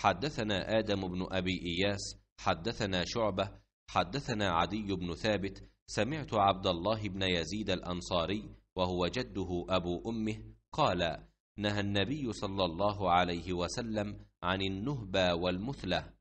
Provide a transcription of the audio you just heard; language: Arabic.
حدثنا آدم بن أبي إياس حدثنا شعبة حدثنا عدي بن ثابت سمعت عبد الله بن يزيد الأنصاري وهو جده أبو أمه قال نهى النبي صلى الله عليه وسلم عن النهبة والمثلة